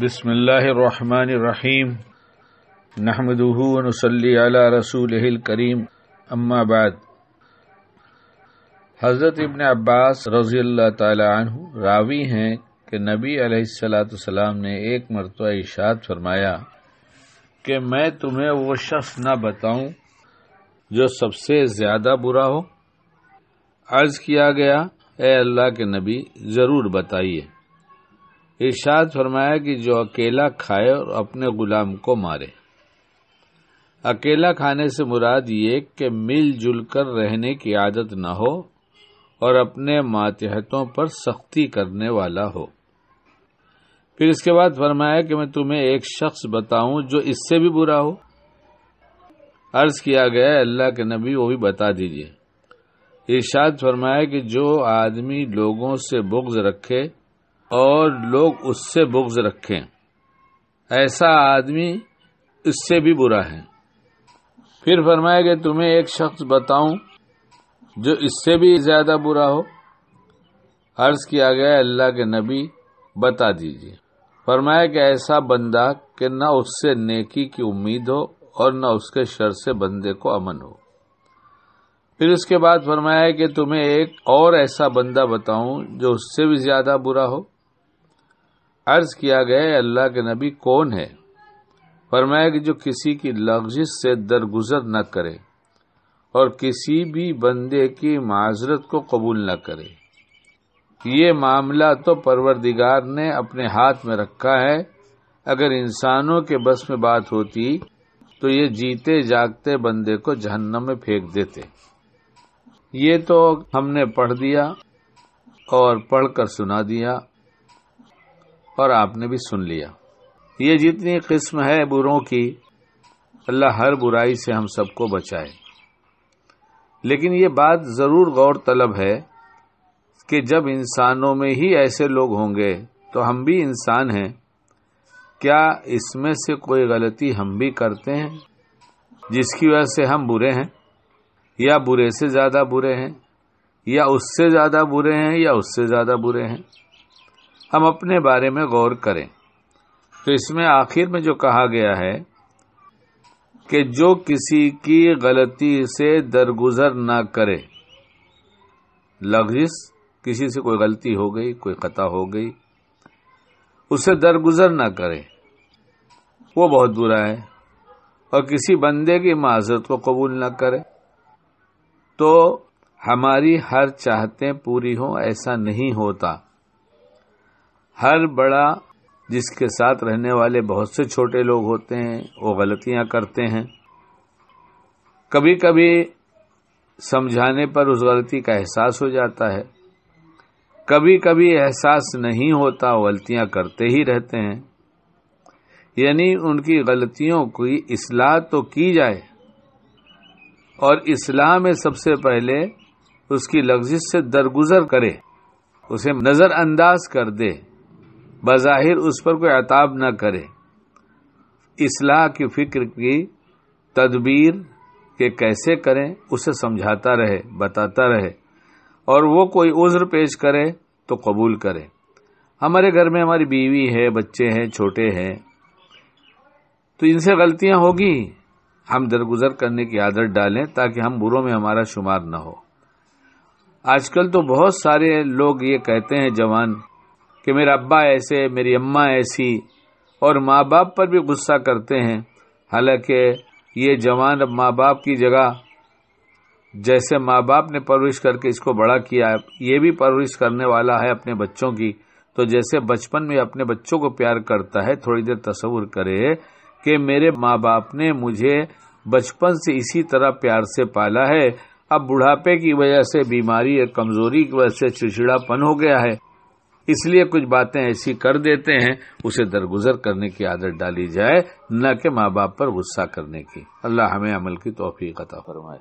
बिसमीम नहमदूनसली रसूल करीम अम्माबाद हज़रत इबन अब्बास रज़ी अल्लाह तु रावी हैं कि नबी सलाम ने एक मरतबा इशाद फरमाया कि मैं तुम्हें वो शख्स ना बताऊं जो सबसे ज़्यादा बुरा हो अर्ज़ किया गया ए अल्लाह के नबी ज़रूर बताइए इर्शाद फरमाया कि जो अकेला खाए और अपने गुलाम को मारे अकेला खाने से मुराद ये कि मिलजुल कर रहने की आदत न हो और अपने मातहतों पर सख्ती करने वाला हो फिर इसके बाद फरमाया कि मैं तुम्हें एक शख्स बताऊं जो इससे भी बुरा हो अर्ज किया गया अल्लाह के नबी वो भी बता दीजिए इर्शाद फरमाया कि जो आदमी लोगों से बुग्ज रखे और लोग उससे बुग्ज रखें ऐसा आदमी इससे भी बुरा है फिर फरमाया कि तुम्हें एक शख्स बताऊं जो इससे भी ज्यादा बुरा हो अर्ज किया गया अल्लाह के नबी बता दीजिए फरमाया कि ऐसा बंदा कि न उससे नेकी की उम्मीद हो और न उसके शर से बंदे को अमन हो फिर उसके बाद फरमाया कि तुम्हें एक और ऐसा बंदा बताऊं जो उससे भी ज्यादा बुरा हो अर्ज किया गया अल्लाह के नबी कौन है फरमाया कि जो किसी की लग्जिश से दरगुजर न करे और किसी भी बंदे की माजरत को कबूल न करे ये मामला तो परवरदिगार ने अपने हाथ में रखा है अगर इंसानों के बस में बात होती तो ये जीते जागते बंदे को जहन्नम में फेंक देते ये तो हमने पढ़ दिया और पढ़कर सुना दिया और आपने भी सुन लिया ये जितनी किस्म है बुरों की अल्लाह हर बुराई से हम सबको बचाए लेकिन ये बात ज़रूर गौर तलब है कि जब इंसानों में ही ऐसे लोग होंगे तो हम भी इंसान हैं क्या इसमें से कोई गलती हम भी करते हैं जिसकी वजह से हम बुरे हैं या बुरे से ज़्यादा बुरे हैं या उससे ज़्यादा बुरे हैं या उससे ज़्यादा बुरे हैं हम अपने बारे में गौर करें तो इसमें आखिर में जो कहा गया है कि जो किसी की गलती से दरगुजर ना करे लफ्जिस किसी से कोई गलती हो गई कोई खता हो गई उसे दरगुजर ना करे वो बहुत बुरा है और किसी बंदे की माजरत को कबूल ना करे तो हमारी हर चाहतें पूरी हों ऐसा नहीं होता हर बड़ा जिसके साथ रहने वाले बहुत से छोटे लोग होते हैं वो गलतियां करते हैं कभी कभी समझाने पर उस गलती का एहसास हो जाता है कभी कभी एहसास नहीं होता गलतियां करते ही रहते हैं यानी उनकी गलतियों की इसलाह तो की जाए और इसलाह में सबसे पहले उसकी लफ्जिश से दरगुजर करे उसे नज़रअंदाज कर दे बज़ाहिर उस पर कोई अताब न करे इसलाह की फिक्र की तदबीर के कैसे करें उसे समझाता रहे बताता रहे और वो कोई उज़्र पेश करे तो कबूल करे हमारे घर में हमारी बीवी है बच्चे हैं छोटे हैं तो इनसे गलतियां होगी हम दरगुजर करने की आदत डालें ताकि हम बुरों में हमारा शुमार न हो आजकल तो बहुत सारे लोग ये कहते हैं जवान कि मेरा अब्बा ऐसे मेरी अम्मा ऐसी और माँ बाप पर भी गुस्सा करते हैं हालांकि ये जवान अब माँ बाप की जगह जैसे माँ बाप ने परवरिश करके इसको बड़ा किया है ये भी परवरिश करने वाला है अपने बच्चों की तो जैसे बचपन में अपने बच्चों को प्यार करता है थोड़ी देर तस्वुर करे कि मेरे माँ बाप ने मुझे बचपन से इसी तरह प्यार से पाला है अब बुढ़ापे की वजह से बीमारी और कमजोरी की वजह से चिड़चिड़ापन हो गया है इसलिए कुछ बातें ऐसी कर देते हैं उसे दरगुजर करने की आदत डाली जाए न कि माँ बाप पर गुस्सा करने की अल्लाह हमें अमल की तोफ़ी कता फरमाए